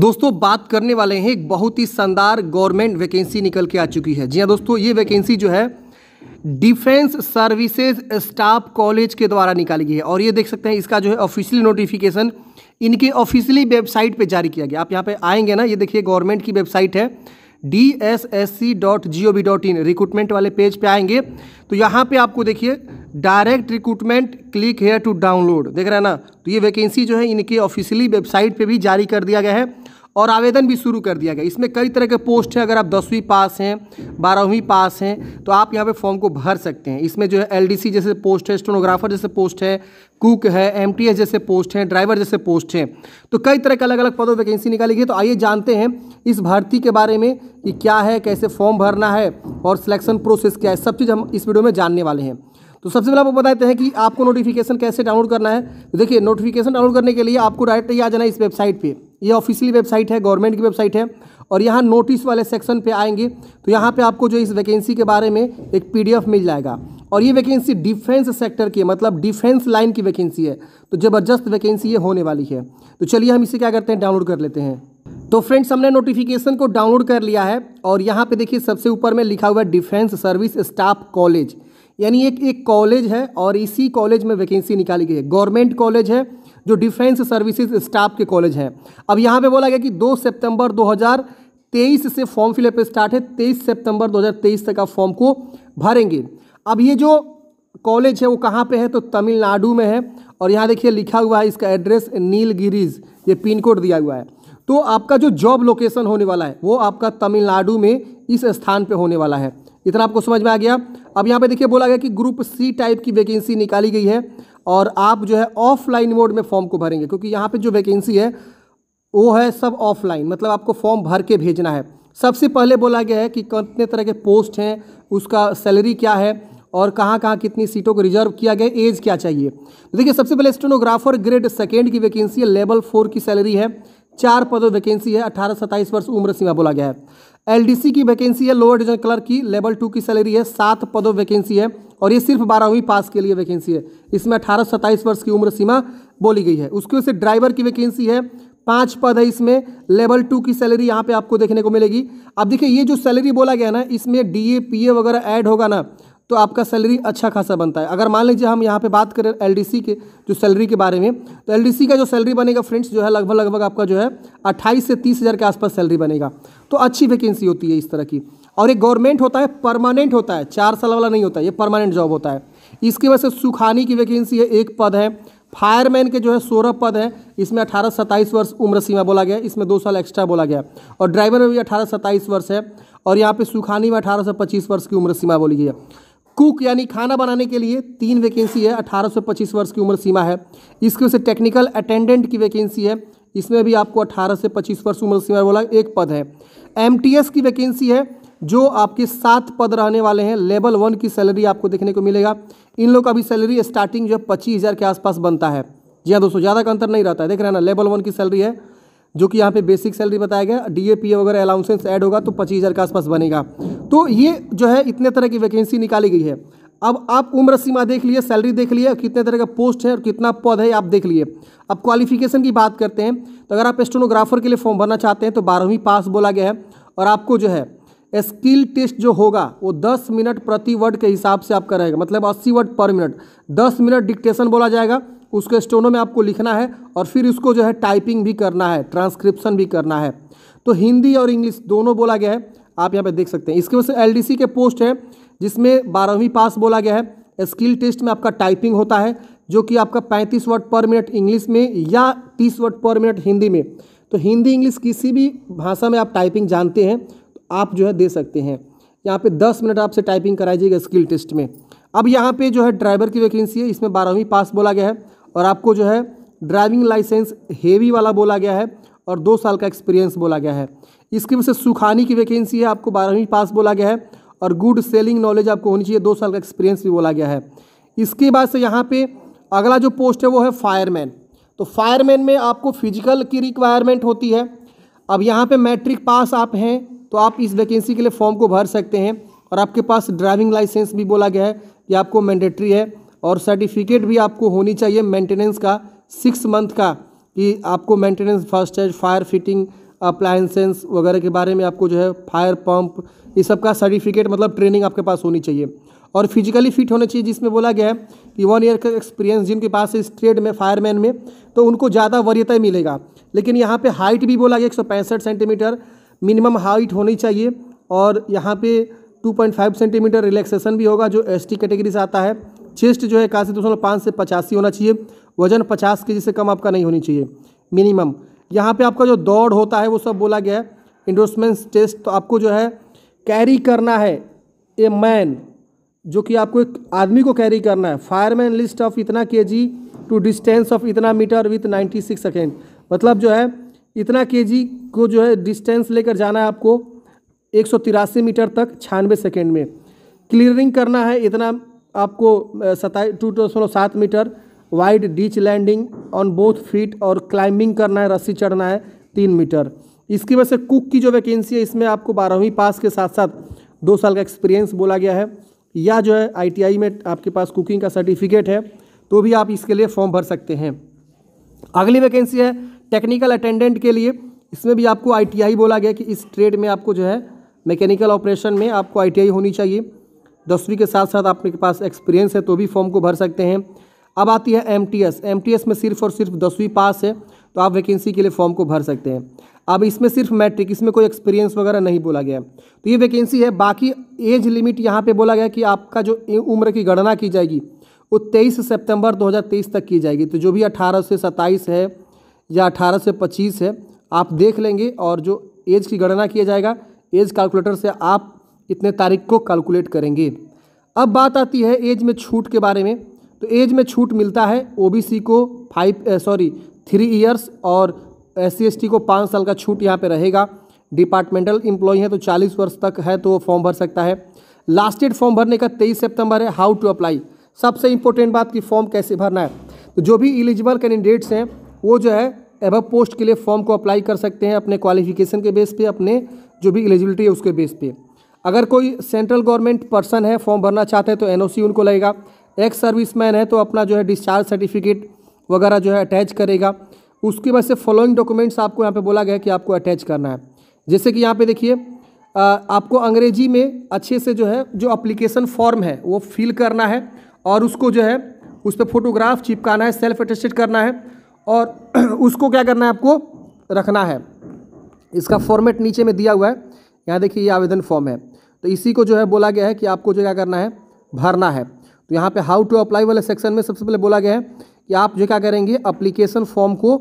दोस्तों बात करने वाले हैं एक बहुत ही शानदार गवर्नमेंट वैकेंसी निकल के आ चुकी है जी हाँ दोस्तों ये वैकेंसी जो है डिफेंस सर्विसेज स्टाफ कॉलेज के द्वारा निकाली गई है और ये देख सकते हैं इसका जो है ऑफिशियली नोटिफिकेशन इनके ऑफिशियली वेबसाइट पे जारी किया गया आप यहाँ पे आएंगे ना ये देखिए गवर्नमेंट की वेबसाइट है D S S C dot G O V dot in recruitment वाले पेज पे आएंगे तो यहाँ पे आपको देखिए direct recruitment click here to download देख रहे हैं ना तो ये वैकेंसी जो है इनके ऑफिशियली वेबसाइट पे भी जारी कर दिया गया है और आवेदन भी शुरू कर दिया गया इसमें कई तरह के पोस्ट हैं अगर आप दसवीं पास हैं बारहवीं पास हैं तो आप यहाँ पे फॉर्म को भर सकते हैं इसमें जो है एलडीसी जैसे पोस्ट है स्टोनोग्राफर जैसे पोस्ट है कुक है एमटीएस जैसे पोस्ट हैं ड्राइवर जैसे पोस्ट हैं तो कई तरह के अलग अलग पदों वैकेंसी निकाली गई तो आइए जानते हैं इस भर्ती के बारे में कि क्या है कैसे फॉर्म भरना है और सिलेक्शन प्रोसेस क्या है सब चीज़ हम इस वीडियो में जानने वाले हैं तो सबसे पहले आपको बताते हैं कि आपको नोटिफिकेशन कैसे डाउनलोड करना है तो देखिए नोटिफिकेशन डाउनलोड करने के लिए आपको डायरेक्ट ही आ जाना है इस वेबसाइट पर ये ऑफिशियली वेबसाइट है गवर्नमेंट की वेबसाइट है और यहाँ नोटिस वाले सेक्शन पे आएंगे तो यहाँ पे आपको जो इस वैकेंसी के बारे में एक पीडीएफ मिल जाएगा और ये वैकेंसी डिफेंस सेक्टर की है मतलब डिफेंस लाइन की वैकेंसी है तो ज़बरदस्त वैकेंसी ये होने वाली है तो चलिए हम इसे क्या करते हैं डाउनलोड कर लेते हैं तो फ्रेंड्स हमने नोटिफिकेशन को डाउनलोड कर लिया है और यहाँ पे देखिए सबसे ऊपर में लिखा हुआ है डिफेंस सर्विस स्टाफ कॉलेज यानी एक एक कॉलेज है और इसी कॉलेज में वैकेंसी निकाली गई है गवर्नमेंट कॉलेज है जो डिफेंस सर्विसेज स्टाफ के कॉलेज हैं अब यहाँ पे बोला गया कि 2 सितंबर 2023 से फॉर्म फिलअप स्टार्ट है 23 सितंबर 2023 तक आप फॉर्म को भरेंगे अब ये जो कॉलेज है वो कहाँ पे है तो तमिलनाडु में है और यहाँ देखिए लिखा हुआ है इसका एड्रेस नीलगिरीज ये पिन कोड दिया हुआ है तो आपका जो जॉब लोकेशन होने वाला है वो आपका तमिलनाडु में इस स्थान पर होने वाला है इतना आपको समझ में आ गया अब यहाँ पे देखिए बोला गया कि ग्रुप सी टाइप की वैकेंसी निकाली गई है और आप जो है ऑफलाइन मोड में फॉर्म को भरेंगे क्योंकि यहाँ पे जो वैकेंसी है वो है सब ऑफलाइन मतलब आपको फॉर्म भर के भेजना है सबसे पहले बोला गया है कि कितने तरह के पोस्ट हैं उसका सैलरी क्या है और कहाँ कहाँ कितनी सीटों को रिजर्व किया गया एज क्या चाहिए देखिए सबसे पहले स्टेनोग्राफर ग्रेड सेकेंड की वैकेंसी है लेवल फोर की सैलरी है चार पदों वैकेंसी है अठारह सत्ताईस वर्ष उम्र सीमा बोला गया है एलडीसी की वैकेंसी है लोअर डिवीजन क्लर्क की लेवल टू की सैलरी है सात पदों वैकेंसी है और ये सिर्फ बारहवीं पास के लिए वैकेंसी है इसमें अठारह सत्ताईस वर्ष की उम्र सीमा बोली गई है उसके वजह से ड्राइवर की वैकेंसी है पांच पद है इसमें लेवल टू की सैलरी यहाँ पे आपको देखने को मिलेगी अब देखिए ये जो सैलरी बोला गया ना इसमें डी ए पी ए वगैरह ऐड होगा ना तो आपका सैलरी अच्छा खासा बनता है अगर मान लीजिए हम यहाँ पे बात करें एलडीसी के जो सैलरी के बारे में तो एलडीसी का जो सैलरी बनेगा फ्रेंड्स जो है लगभग लगभग आपका जो है अट्ठाईस से तीस हज़ार के आसपास सैलरी बनेगा तो अच्छी वैकेंसी होती है इस तरह की और ये गवर्नमेंट होता है परमानेंट होता है चार साल वाला नहीं होता है ये परमानेंट जॉब होता है इसकी वजह से सुखानी की वैकेंसी है एक पद है फायरमैन के जो है सोलह पद हैं इसमें अठारह सत्ताईस वर्ष उम्र सीमा बोला गया इसमें दो साल एक्स्ट्रा बोला गया और ड्राइवर में भी अठारह सत्ताईस वर्ष है और यहाँ पे सुखानी में अठारह से पच्चीस वर्ष की उम्र सीमा बोली गई है कुक यानी खाना बनाने के लिए तीन वैकेंसी है से पच्चीस वर्ष की उम्र सीमा है इसकी वजह से टेक्निकल अटेंडेंट की वैकेंसी है इसमें भी आपको 18 से 25 वर्ष उम्र सीमा बोला एक पद है एम की वैकेंसी है जो आपके सात पद रहने वाले हैं लेवल वन की सैलरी आपको देखने को मिलेगा इन लोग का भी सैलरी स्टार्टिंग जो है पच्चीस हज़ार के आसपास बनता है जी हाँ दोस्तों ज़्यादा का अंतर नहीं रहता है देख रहे हैं ना लेवल वन की सैलरी है जो कि यहाँ पे बेसिक सैलरी बताया गया डी ए पी वगैरह अलाउंसेंस ऐड होगा तो पच्चीस हज़ार के आसपास बनेगा तो ये जो है इतने तरह की वैकेंसी निकाली गई है अब आप उम्र सीमा देख लिए सैलरी देख लिए कितने तरह का पोस्ट है और कितना पद है आप देख लिए अब क्वालिफिकेशन की बात करते हैं तो अगर आप स्टेनोग्राफर के लिए फॉर्म भरना चाहते हैं तो बारहवीं पास बोला गया है और आपको जो है स्किल टेस्ट जो होगा वो 10 मिनट प्रति वर्ड के हिसाब से आपका रहेगा मतलब 80 वर्ड पर मिनट 10 मिनट डिक्टेशन बोला जाएगा उसके स्टोनो में आपको लिखना है और फिर उसको जो है टाइपिंग भी करना है ट्रांसक्रिप्शन भी करना है तो हिंदी और इंग्लिश दोनों बोला गया है आप यहाँ पे देख सकते हैं इसके वजह से एल के पोस्ट है जिसमें बारहवीं पास बोला गया है स्किल टेस्ट में आपका टाइपिंग होता है जो कि आपका पैंतीस वर्ड पर मिनट इंग्लिश में या तीस वर्ड पर मिनट हिंदी में तो हिंदी इंग्लिश किसी भी भाषा में आप टाइपिंग जानते हैं तो आप जो है दे सकते हैं यहाँ पे दस मिनट आपसे टाइपिंग कराई जाएगी स्किल टेस्ट में अब यहाँ पे जो है ड्राइवर की वैकेंसी है इसमें बारहवीं पास बोला गया है और आपको जो है ड्राइविंग लाइसेंस हेवी वाला बोला गया है और दो साल का एक्सपीरियंस बोला गया है इसकी वजह से सुखानी की वैकेंसी है आपको बारहवीं पास बोला गया है और गुड सेलिंग नॉलेज आपको होनी चाहिए दो साल का एक्सपीरियंस भी बोला गया है इसके बाद से यहाँ पे अगला जो पोस्ट है वो है फायरमैन तो फायरमैन में आपको फिजिकल की रिक्वायरमेंट होती है अब यहाँ पे मैट्रिक पास आप हैं तो आप इस वैकेंसी के लिए फॉर्म को भर सकते हैं और आपके पास ड्राइविंग लाइसेंस भी बोला गया है ये आपको मैंडेट्री है और सर्टिफिकेट भी आपको होनी चाहिए मेंटेनेंस का सिक्स मंथ का कि आपको maintenance first aid fire fitting appliances वगैरह के बारे में आपको जो है फायर पंप ये सब का सर्टिफिकेट मतलब ट्रेनिंग आपके पास होनी चाहिए और फिजिकली फिट होना चाहिए जिसमें बोला गया है कि वन ईयर का एक्सपीरियंस जिनके पास है इस ट्रेड में फायरमैन में तो उनको ज़्यादा वरीयता मिलेगा लेकिन यहाँ पे हाइट भी बोला गया एक सेंटीमीटर मिनिमम हाइट होनी चाहिए और यहाँ पे 2.5 सेंटीमीटर रिलैक्सेशन भी होगा जो एसटी कैटेगरी से आता है चेस्ट जो है इक्यासी दशमलव पाँच से पचासी होना चाहिए वजन पचास के जी से कम आपका नहीं होनी चाहिए मिनिमम यहाँ पे आपका जो दौड़ होता है वो सब बोला गया है इंडोर्समेंट्स टेस्ट तो आपको जो है कैरी करना है ए मैन जो कि आपको एक आदमी को कैरी करना है फायरमैन लिस्ट ऑफ इतना के जी टू डिस्टेंस ऑफ इतना meter with ninety six second मतलब जो है इतना के जी को जो है डिस्टेंस लेकर जाना है आपको एक सौ तिरासी मीटर तक छियानवे सेकेंड में क्लियरिंग करना है इतना आपको सताई टू सात meter wide ditch landing on both feet और क्लाइंबिंग करना है रस्सी चढ़ना है तीन मीटर इसकी वजह से कुक की जो वैकेंसी है इसमें आपको बारहवीं पास के साथ साथ दो साल का एक्सपीरियंस बोला गया है या जो है आईटीआई में आपके पास कुकिंग का सर्टिफिकेट है तो भी आप इसके लिए फॉर्म भर सकते हैं अगली वैकेंसी है टेक्निकल अटेंडेंट के लिए इसमें भी आपको आईटीआई बोला गया कि इस ट्रेड में आपको जो है मैकेनिकल ऑपरेशन में आपको आईटीआई होनी चाहिए दसवीं के साथ साथ आपके पास एक्सपीरियंस है तो भी फॉर्म को भर सकते हैं अब आती है एम टी में सिर्फ और सिर्फ दसवीं पास है तो आप वैकेंसी के लिए फॉर्म को भर सकते हैं अब इसमें सिर्फ मैट्रिक इसमें कोई एक्सपीरियंस वगैरह नहीं बोला गया तो ये वैकेंसी है बाकी एज लिमिट यहाँ पे बोला गया कि आपका जो उम्र की गणना की जाएगी वो तेईस सितंबर 2023 तक की जाएगी तो जो भी 18 से 27 है या 18 से 25 है आप देख लेंगे और जो एज की गणना किया जाएगा एज कैलकुलेटर से आप इतने तारीख को कैलकुलेट करेंगे अब बात आती है एज में छूट के बारे में तो एज में छूट मिलता है ओबीसी को फाइव सॉरी थ्री ईयर्स और एस सी को पाँच साल का छूट यहाँ पे रहेगा डिपार्टमेंटल इम्प्लॉय है तो चालीस वर्ष तक है तो वो फॉर्म भर सकता है लास्ट डेट फॉर्म भरने का तेईस सितंबर है हाउ टू अप्लाई सबसे इंपॉर्टेंट बात कि फॉर्म कैसे भरना है तो जो भी इलिजिबल कैंडिडेट्स हैं वो जो है एबव पोस्ट के लिए फॉर्म को अप्लाई कर सकते हैं अपने क्वालिफिकेशन के बेस पे अपने जो भी एलिजिबिलिटी है उसके बेस पे अगर कोई सेंट्रल गवर्नमेंट पर्सन है फॉर्म भरना चाहते हैं तो एनओसी उनको लगेगा एक्स सर्विसमैन है तो अपना जो है डिस्चार्ज सर्टिफिकेट वगैरह जो है अटैच करेगा उसकी बाद से फॉलोइंग डॉक्यूमेंट्स आपको यहाँ पे बोला गया कि आपको अटैच करना है जैसे कि यहाँ पे देखिए आपको अंग्रेजी में अच्छे से जो है जो अप्लीकेशन फॉर्म है वो फिल करना है और उसको जो है उस पर फोटोग्राफ चिपकाना है सेल्फ अटेस्टेड करना है और उसको क्या करना है आपको रखना है इसका फॉर्मेट नीचे में दिया हुआ है यहाँ देखिए ये आवेदन फॉर्म है तो इसी को जो है बोला गया है कि आपको जो क्या करना है भरना है तो यहाँ पे हाउ टू अप्लाई वाले सेक्शन में सबसे पहले बोला गया है कि आप जो क्या करेंगे अप्लीकेशन फॉर्म को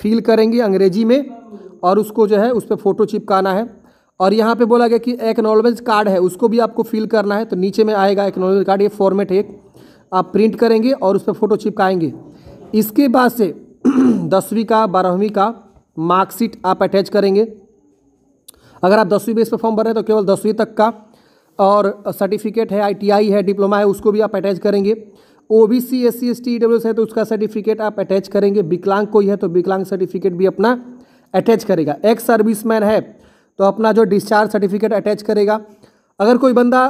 फिल करेंगे अंग्रेजी में और उसको जो है उस पर फ़ोटो चिपकाना है और यहाँ पे बोला गया कि एक्नॉलेज कार्ड है उसको भी आपको फिल करना है तो नीचे में आएगा एक्नॉलेज कार्ड ये फॉर्मेट एक आप प्रिंट करेंगे और उस पर फ़ोटो चिपकाएंगे इसके बाद से दसवीं का बारहवीं का मार्कशीट आप अटैच करेंगे अगर आप दसवीं बेस पर फॉर्म भर रहे हैं तो केवल दसवीं तक का और सर्टिफिकेट है आईटीआई है डिप्लोमा है उसको भी आप अटैच करेंगे O B C S C S T W है तो उसका सर्टिफिकेट आप अटैच करेंगे विकलांग कोई है तो विकलांग सर्टिफिकेट भी अपना अटैच करेगा एक्स सर्विसमैन है तो अपना जो डिस्चार्ज सर्टिफिकेट अटैच करेगा अगर कोई बंदा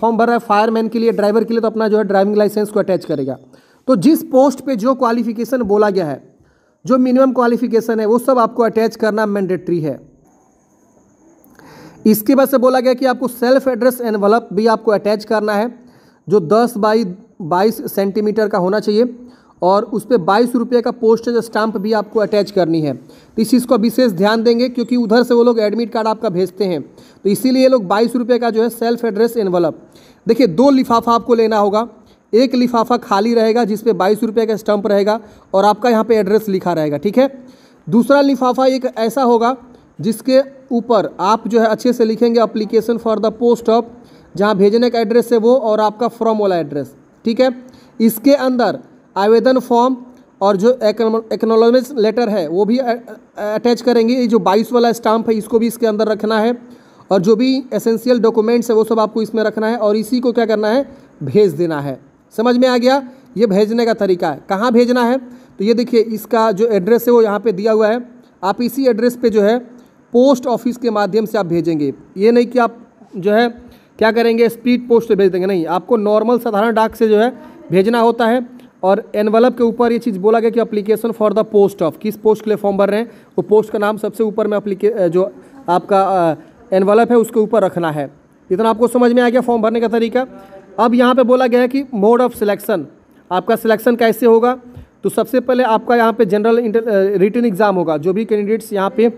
फॉर्म भर रहा है फायरमैन के लिए ड्राइवर के लिए तो अपना जो है ड्राइविंग लाइसेंस को अटैच करेगा तो जिस पोस्ट पर जो क्वालिफिकेशन बोला गया है जो मिनिमम क्वालिफिकेशन है वो सब आपको अटैच करना मैंडेट्री है इसके बाद से बोला गया कि आपको सेल्फ एड्रेस एनवलप भी आपको अटैच करना है जो दस बाई बाईस सेंटीमीटर का होना चाहिए और उस पर बाईस रुपये का पोस्टेज स्टाम्प भी आपको अटैच करनी है तो इस चीज़ को विशेष ध्यान देंगे क्योंकि उधर से वो लोग एडमिट कार्ड आपका भेजते हैं तो इसीलिए ये लोग बाईस रुपये का जो है सेल्फ एड्रेस एनवलप देखिए दो लिफाफा आपको लेना होगा एक लिफाफा खाली रहेगा जिसपे बाईस रुपये का स्टम्प रहेगा और आपका यहाँ पर एड्रेस लिखा रहेगा ठीक है दूसरा लिफाफा एक ऐसा होगा जिसके ऊपर आप जो है अच्छे से लिखेंगे application for the post of जहाँ भेजने का एड्रेस है वो और आपका फॉर्म वाला एड्रेस ठीक है इसके अंदर आवेदन फॉर्म और जो एक्नोलॉजमेंट लेटर है वो भी अटैच करेंगे ये जो 22 वाला स्टाम्प है इसको भी इसके अंदर रखना है और जो भी एसेंशियल डॉक्यूमेंट्स है वो सब आपको इसमें रखना है और इसी को क्या करना है भेज देना है समझ में आ गया ये भेजने का तरीका है कहाँ भेजना है तो ये देखिए इसका जो एड्रेस है वो यहाँ पर दिया हुआ है आप इसी एड्रेस पर जो है पोस्ट ऑफिस के माध्यम से आप भेजेंगे ये नहीं कि आप जो है क्या करेंगे स्पीड पोस्ट से भेज देंगे नहीं आपको नॉर्मल साधारण डाक से जो है भेजना होता है और एनवलप के ऊपर ये चीज़ बोला गया कि application for the post of किस पोस्ट के लिए फॉर्म भर रहे हैं वो पोस्ट का नाम सबसे ऊपर में अप्लीके जो आपका एनवलप है उसके ऊपर रखना है इतना आपको समझ में आ गया फॉर्म भरने का तरीका अब यहाँ पे बोला गया है कि मोड ऑफ सिलेक्शन आपका सिलेक्शन कैसे होगा तो सबसे पहले आपका यहाँ पे जनरल रिटर्न एग्ज़ाम होगा जो भी कैंडिडेट्स यहाँ पे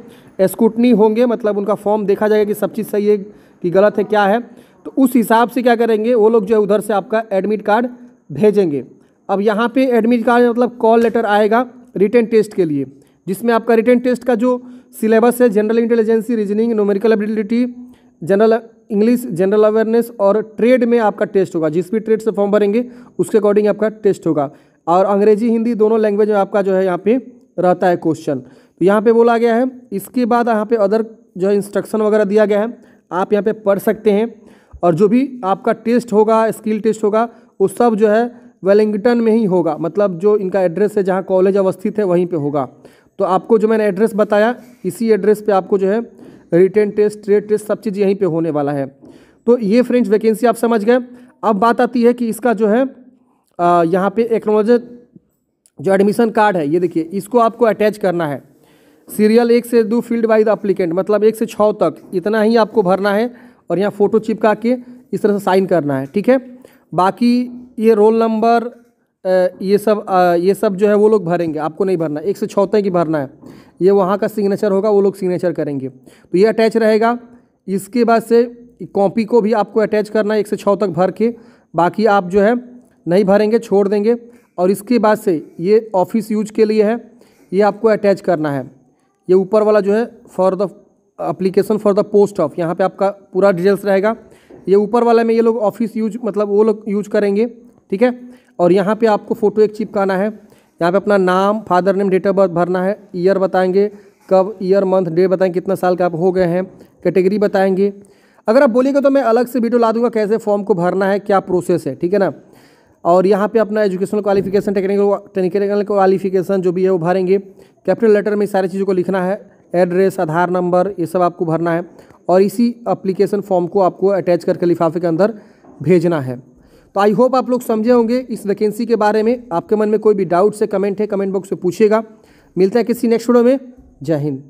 स्कूटनी होंगे मतलब उनका फॉर्म देखा जाएगा कि सब चीज़ सही है कि गलत है क्या है तो उस हिसाब से क्या करेंगे वो लोग जो है उधर से आपका एडमिट कार्ड भेजेंगे अब यहाँ पे एडमिट कार्ड मतलब कॉल लेटर आएगा रिटर्न टेस्ट के लिए जिसमें आपका रिटर्न टेस्ट का जो सिलेबस है general intelligence reasoning numerical ability general English general awareness और ट्रेड में आपका टेस्ट होगा जिस भी ट्रेड से फॉर्म भरेंगे उसके अकॉर्डिंग आपका टेस्ट होगा और अंग्रेजी हिंदी दोनों लैंग्वेज में आपका जो है यहाँ पे रहता है क्वेश्चन तो यहाँ पे बोला गया है इसके बाद यहाँ पे अदर जो है इंस्ट्रक्शन वगैरह दिया गया है आप यहाँ पे पढ़ सकते हैं और जो भी आपका टेस्ट होगा स्किल टेस्ट होगा वो सब जो है वेलिंगटन में ही होगा मतलब जो इनका एड्रेस है जहाँ कॉलेज अवस्थित है वहीं पर होगा तो आपको जो मैंने एड्रेस बताया इसी एड्रेस पर आपको जो है रिटर्न टेस्ट ट्रेड टेस्ट सब चीज़ यहीं पर होने वाला है तो ये फ्रेंड्स वैकेंसी आप समझ गए अब बात आती है कि इसका जो है यहाँ पे एक्नोलॉज जो एडमिशन कार्ड है ये देखिए इसको आपको अटैच करना है सीरियल एक से दो फील्ड वाइज अप्लीकेंट मतलब एक से छः तक इतना ही आपको भरना है और यहाँ फ़ोटो चिपका के इस तरह से साइन करना है ठीक है बाकी ये रोल नंबर ये सब ये सब जो है वो लोग भरेंगे आपको नहीं भरना एक से छः तक ही भरना है ये वहाँ का सिग्नेचर होगा वो लोग सिग्नेचर करेंगे तो ये अटैच रहेगा इसके बाद से कॉपी को भी आपको अटैच करना है एक से छः तक भर के बाकी आप जो है नहीं भरेंगे छोड़ देंगे और इसके बाद से ये ऑफिस यूज के लिए है ये आपको अटैच करना है ये ऊपर वाला जो है for the application for the post of यहाँ पे आपका पूरा डिटेल्स रहेगा ये ऊपर वाला में ये लोग ऑफिस यूज मतलब वो लोग यूज करेंगे ठीक है और यहाँ पे आपको फ़ोटो एक चिपकाना है यहाँ पे अपना नाम father name date of birth भरना है ईयर बताएंगे कब ईयर मंथ डे बताएंगे कितना साल का आप हो गए हैं कैटेगरी बताएंगे अगर आप बोलेंगे तो मैं अलग से वीडियो ला दूंगा कैसे फॉर्म को भरना है क्या प्रोसेस है ठीक है ना और यहाँ पे अपना educational qualification technical technical qualification जो भी है वो भरेंगे कैपिटल लेटर में सारी चीज़ों को लिखना है एड्रेस आधार नंबर ये सब आपको भरना है और इसी अप्लीकेशन फॉर्म को आपको अटैच करके लिफाफे के अंदर भेजना है तो आई होप आप लोग समझे होंगे इस वैकेंसी के बारे में आपके मन में कोई भी डाउट्स है कमेंट है कमेंट बॉक्स में पूछिएगा मिलता है किसी नेक्स्ट वीडियो में जय हिंद